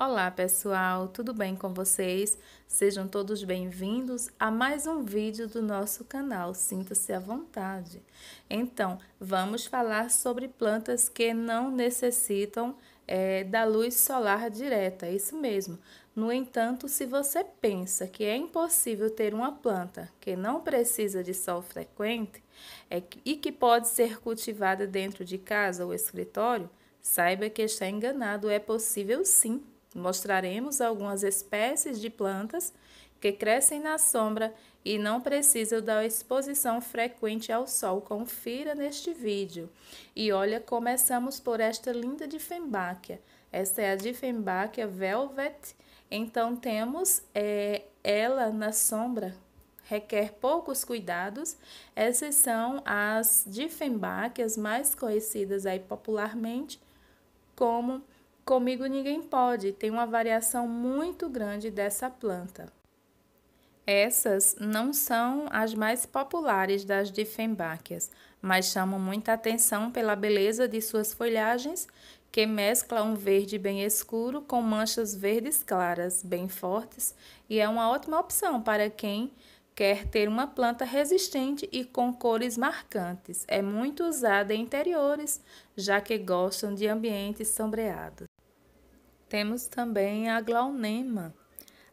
Olá pessoal, tudo bem com vocês? Sejam todos bem-vindos a mais um vídeo do nosso canal, sinta-se à vontade. Então, vamos falar sobre plantas que não necessitam é, da luz solar direta, é isso mesmo. No entanto, se você pensa que é impossível ter uma planta que não precisa de sol frequente é, e que pode ser cultivada dentro de casa ou escritório, Saiba que está enganado, é possível sim. Mostraremos algumas espécies de plantas que crescem na sombra e não precisam da exposição frequente ao sol. Confira neste vídeo. E olha, começamos por esta linda difembáquia. Esta é a difembáquia Velvet. Então, temos é, ela na sombra, requer poucos cuidados. Essas são as difembáquias mais conhecidas aí popularmente como Comigo ninguém pode, tem uma variação muito grande dessa planta. Essas não são as mais populares das Diffenbáquias, mas chamam muita atenção pela beleza de suas folhagens, que mescla um verde bem escuro com manchas verdes claras, bem fortes, e é uma ótima opção para quem quer ter uma planta resistente e com cores marcantes. É muito usada em interiores, já que gostam de ambientes sombreados. Temos também a glaunema.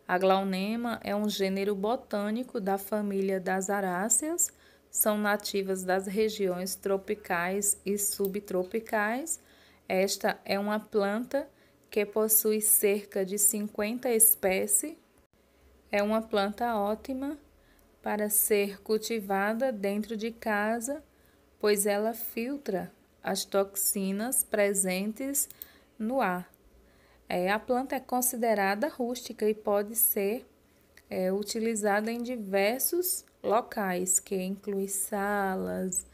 A glaunema é um gênero botânico da família das aráceas, são nativas das regiões tropicais e subtropicais. Esta é uma planta que possui cerca de 50 espécies. É uma planta ótima para ser cultivada dentro de casa, pois ela filtra as toxinas presentes no ar é, a planta é considerada rústica e pode ser é, utilizada em diversos locais, que inclui salas,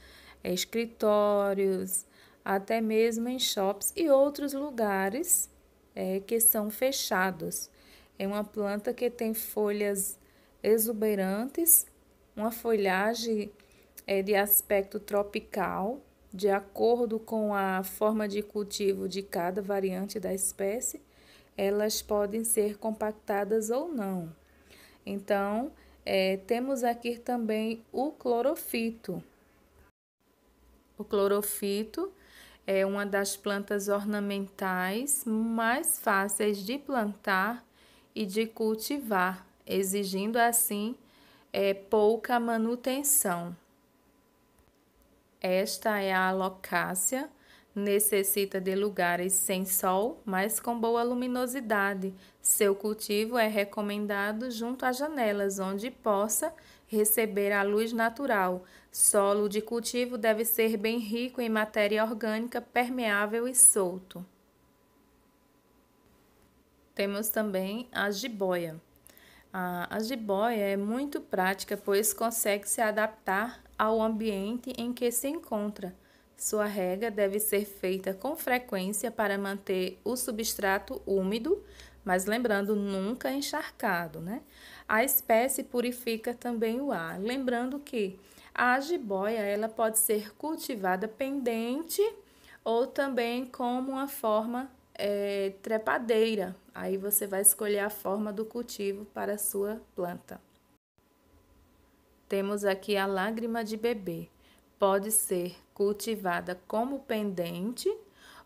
é, escritórios, até mesmo em shops e outros lugares é, que são fechados. É uma planta que tem folhas exuberantes, uma folhagem é, de aspecto tropical, de acordo com a forma de cultivo de cada variante da espécie, elas podem ser compactadas ou não. Então, é, temos aqui também o clorofito. O clorofito é uma das plantas ornamentais mais fáceis de plantar e de cultivar, exigindo assim é, pouca manutenção. Esta é a alocácia necessita de lugares sem sol, mas com boa luminosidade. Seu cultivo é recomendado junto a janelas onde possa receber a luz natural. Solo de cultivo deve ser bem rico em matéria orgânica permeável e solto. Temos também a jiboia. A, a jiboia é muito prática, pois consegue se adaptar ao ambiente em que se encontra. Sua rega deve ser feita com frequência para manter o substrato úmido, mas lembrando, nunca encharcado, né? A espécie purifica também o ar. Lembrando que a jiboia ela pode ser cultivada pendente ou também como uma forma é, trepadeira. Aí você vai escolher a forma do cultivo para a sua planta. Temos aqui a lágrima de bebê pode ser cultivada como pendente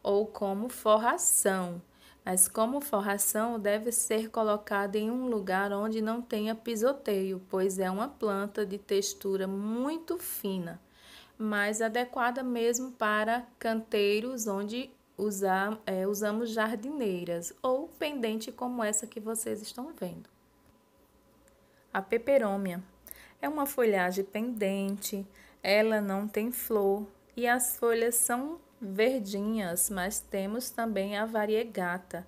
ou como forração, mas como forração deve ser colocada em um lugar onde não tenha pisoteio, pois é uma planta de textura muito fina, mas adequada mesmo para canteiros onde usar, é, usamos jardineiras ou pendente como essa que vocês estão vendo. A peperômia é uma folhagem pendente, ela não tem flor e as folhas são verdinhas, mas temos também a variegata.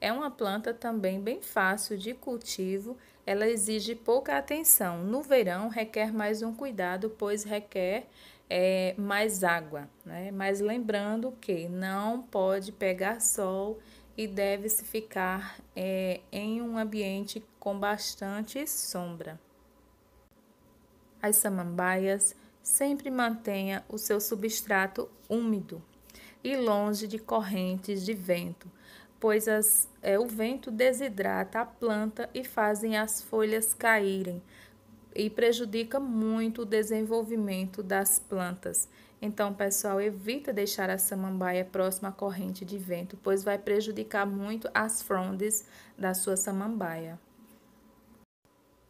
É uma planta também bem fácil de cultivo, ela exige pouca atenção. No verão, requer mais um cuidado, pois requer é, mais água. Né? Mas lembrando que não pode pegar sol e deve-se ficar é, em um ambiente com bastante sombra. As samambaias sempre mantenha o seu substrato úmido e longe de correntes de vento, pois as, é, o vento desidrata a planta e fazem as folhas caírem e prejudica muito o desenvolvimento das plantas. Então, pessoal, evita deixar a samambaia próxima à corrente de vento, pois vai prejudicar muito as frondes da sua samambaia.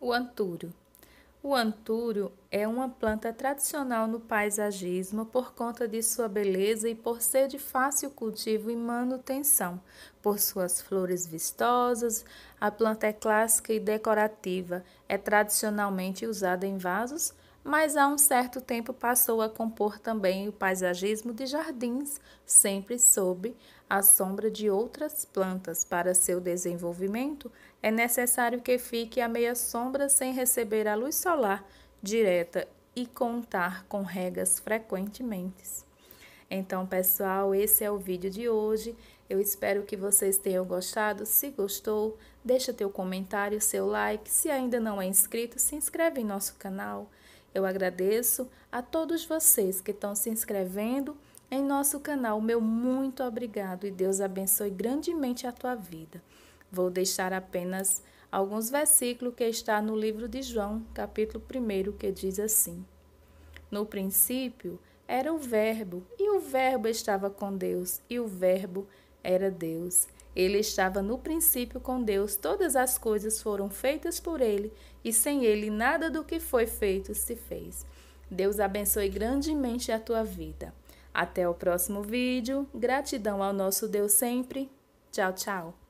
O antúrio. O antúrio é uma planta tradicional no paisagismo por conta de sua beleza e por ser de fácil cultivo e manutenção. Por suas flores vistosas, a planta é clássica e decorativa, é tradicionalmente usada em vasos mas há um certo tempo passou a compor também o paisagismo de jardins, sempre sob a sombra de outras plantas. Para seu desenvolvimento, é necessário que fique à meia sombra sem receber a luz solar direta e contar com regas frequentemente. Então, pessoal, esse é o vídeo de hoje. Eu espero que vocês tenham gostado. Se gostou, deixa teu comentário, seu like. Se ainda não é inscrito, se inscreve em nosso canal. Eu agradeço a todos vocês que estão se inscrevendo em nosso canal. Meu muito obrigado e Deus abençoe grandemente a tua vida. Vou deixar apenas alguns versículos que está no livro de João, capítulo 1, que diz assim: No princípio era o Verbo, e o Verbo estava com Deus, e o Verbo era Deus. Ele estava no princípio com Deus, todas as coisas foram feitas por ele, e sem ele nada do que foi feito se fez. Deus abençoe grandemente a tua vida. Até o próximo vídeo. Gratidão ao nosso Deus sempre. Tchau, tchau.